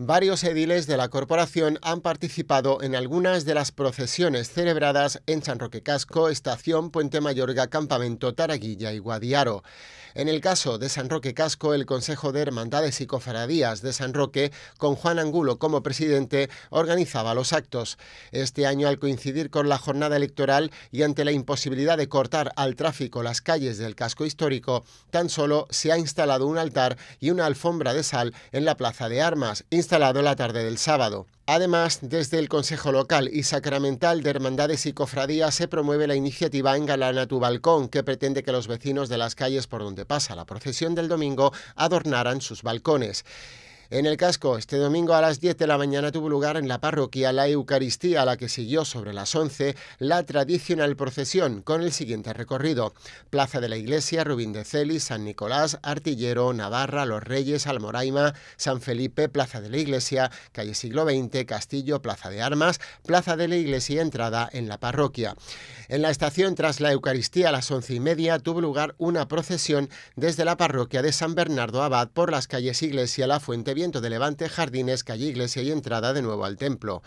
Varios ediles de la corporación han participado en algunas de las procesiones celebradas en San Roque Casco, Estación Puente Mayorga, Campamento Taraguilla y Guadiaro. En el caso de San Roque Casco, el Consejo de Hermandades y Cofradías de San Roque, con Juan Angulo como presidente, organizaba los actos. Este año, al coincidir con la jornada electoral y ante la imposibilidad de cortar al tráfico las calles del casco histórico, tan solo se ha instalado un altar y una alfombra de sal en la Plaza de Armas instalado la tarde del sábado. Además, desde el Consejo Local y Sacramental de Hermandades y Cofradías se promueve la iniciativa Engalana tu Balcón, que pretende que los vecinos de las calles por donde pasa la procesión del domingo adornaran sus balcones. En el casco, este domingo a las 10 de la mañana tuvo lugar en la parroquia la Eucaristía, a la que siguió sobre las 11 la tradicional procesión con el siguiente recorrido. Plaza de la Iglesia, Rubín de Celis, San Nicolás, Artillero, Navarra, Los Reyes, Almoraima, San Felipe, Plaza de la Iglesia, Calle Siglo XX, Castillo, Plaza de Armas, Plaza de la Iglesia y entrada en la parroquia. En la estación, tras la Eucaristía a las 11 y media, tuvo lugar una procesión desde la parroquia de San Bernardo Abad por las calles Iglesia, La Fuente viento de levante, jardines, calle iglesia y entrada de nuevo al templo.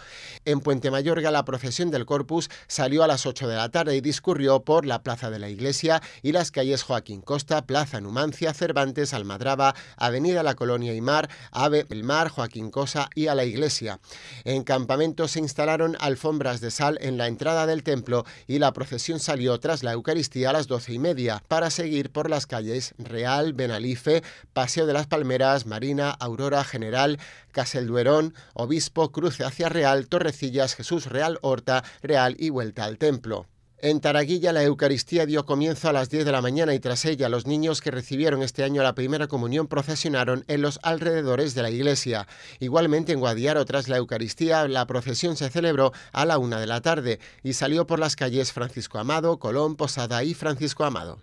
En Puente Mayorga la procesión del Corpus salió a las 8 de la tarde y discurrió por la plaza de la iglesia y las calles Joaquín Costa, Plaza Numancia, Cervantes, Almadraba, Avenida La Colonia y Mar, Ave El Mar, Joaquín Cosa y a la iglesia. En campamento se instalaron alfombras de sal en la entrada del templo y la procesión salió tras la Eucaristía a las 12 y media para seguir por las calles Real, Benalife, Paseo de las Palmeras, Marina, Aurora, General, Caselduerón, Obispo, Cruce hacia Real, Torrecillas, Jesús Real, Horta, Real y vuelta al templo. En Taraguilla la Eucaristía dio comienzo a las 10 de la mañana y tras ella los niños que recibieron este año la primera comunión procesionaron en los alrededores de la iglesia. Igualmente en Guadiaro tras la Eucaristía la procesión se celebró a la una de la tarde y salió por las calles Francisco Amado, Colón, Posada y Francisco Amado.